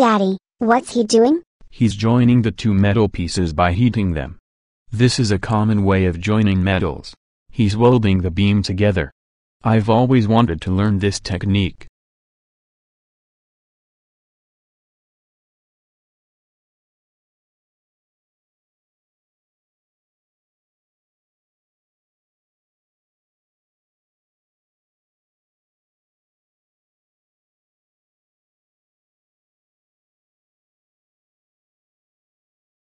Daddy, what's he doing? He's joining the two metal pieces by heating them. This is a common way of joining metals. He's welding the beam together. I've always wanted to learn this technique.